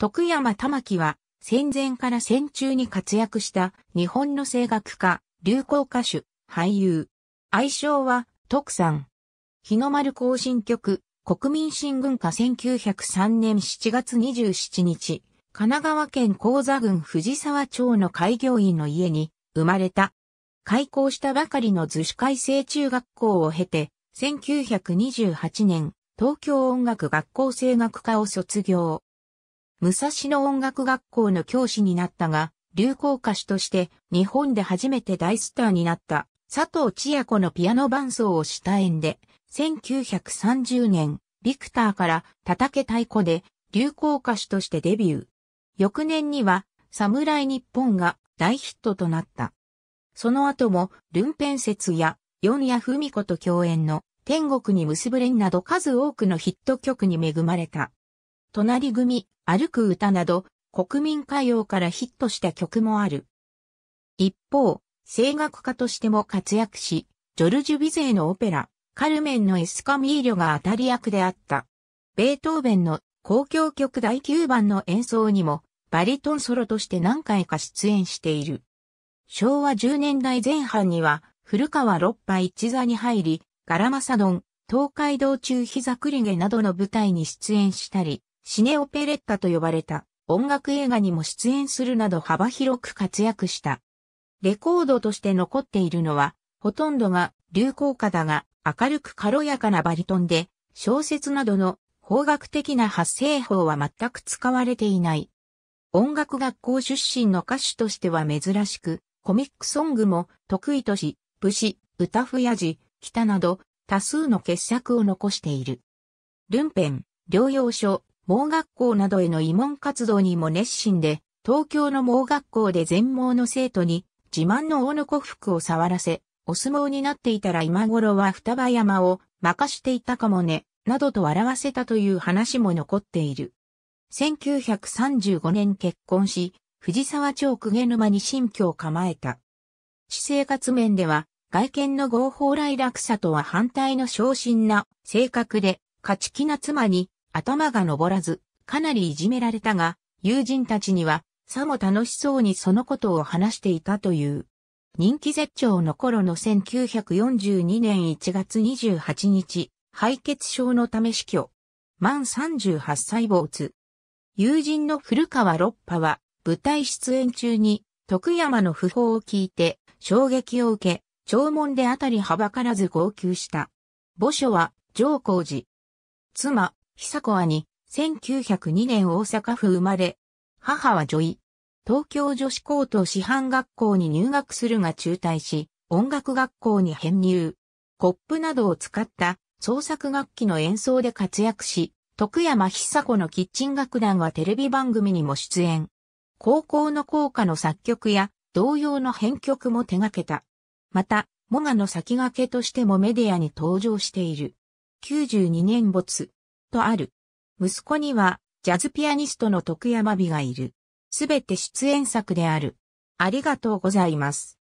徳山玉城は戦前から戦中に活躍した日本の声楽家、流行歌手、俳優。愛称は徳さん。日の丸行進曲、国民新軍歌1903年7月27日、神奈川県高座郡藤沢町の開業員の家に生まれた。開校したばかりの図書改正中学校を経て、1928年、東京音楽学校声楽科を卒業。武蔵野音楽学校の教師になったが、流行歌手として日本で初めて大スターになった佐藤千夜子のピアノ伴奏をした縁で、1930年、ビクターから叩け太鼓で流行歌手としてデビュー。翌年には、侍日本が大ヒットとなった。その後も、ルンペン説や、四谷文子と共演の天国に結ぶれんなど数多くのヒット曲に恵まれた。隣組、歩く歌など、国民歌謡からヒットした曲もある。一方、声楽家としても活躍し、ジョルジュ・ビゼーのオペラ、カルメンのエスカミーリョが当たり役であった。ベートーベンの公共曲第9番の演奏にも、バリトンソロとして何回か出演している。昭和10年代前半には、古川六波一座に入り、ガラマサドン、東海道中膝栗毛などの舞台に出演したり、シネオペレッタと呼ばれた音楽映画にも出演するなど幅広く活躍した。レコードとして残っているのは、ほとんどが流行歌だが明るく軽やかなバリトンで、小説などの方角的な発声法は全く使われていない。音楽学校出身の歌手としては珍しく、コミックソングも得意とし、武士、歌不やじ、北など多数の傑作を残している。ルンペン、療養所、盲学校などへの慰問活動にも熱心で、東京の盲学校で全盲の生徒に自慢の大の古服を触らせ、お相撲になっていたら今頃は双葉山を任していたかもね、などと笑わせたという話も残っている。1935年結婚し、藤沢町公家沼に新居を構えた。私生活面では、外見の合法来落差とは反対の昇進な性格で、勝ち気な妻に頭が登らず、かなりいじめられたが、友人たちには、さも楽しそうにそのことを話していたという。人気絶頂の頃の1942年1月28日、敗血症のため死去。満38歳没。友人の古川六波は、舞台出演中に、徳山の訃報を聞いて、衝撃を受け、弔問であたりはばからず号泣した。墓所は、上皇寺。妻、久子兄、1902年大阪府生まれ、母は女医。東京女子高等師範学校に入学するが中退し、音楽学校に編入。コップなどを使った創作楽器の演奏で活躍し、徳山久子のキッチン楽団はテレビ番組にも出演。高校の校歌の作曲や同様の編曲も手掛けた。また、モガの先駆けとしてもメディアに登場している。92年没、とある。息子には、ジャズピアニストの徳山美がいる。すべて出演作である。ありがとうございます。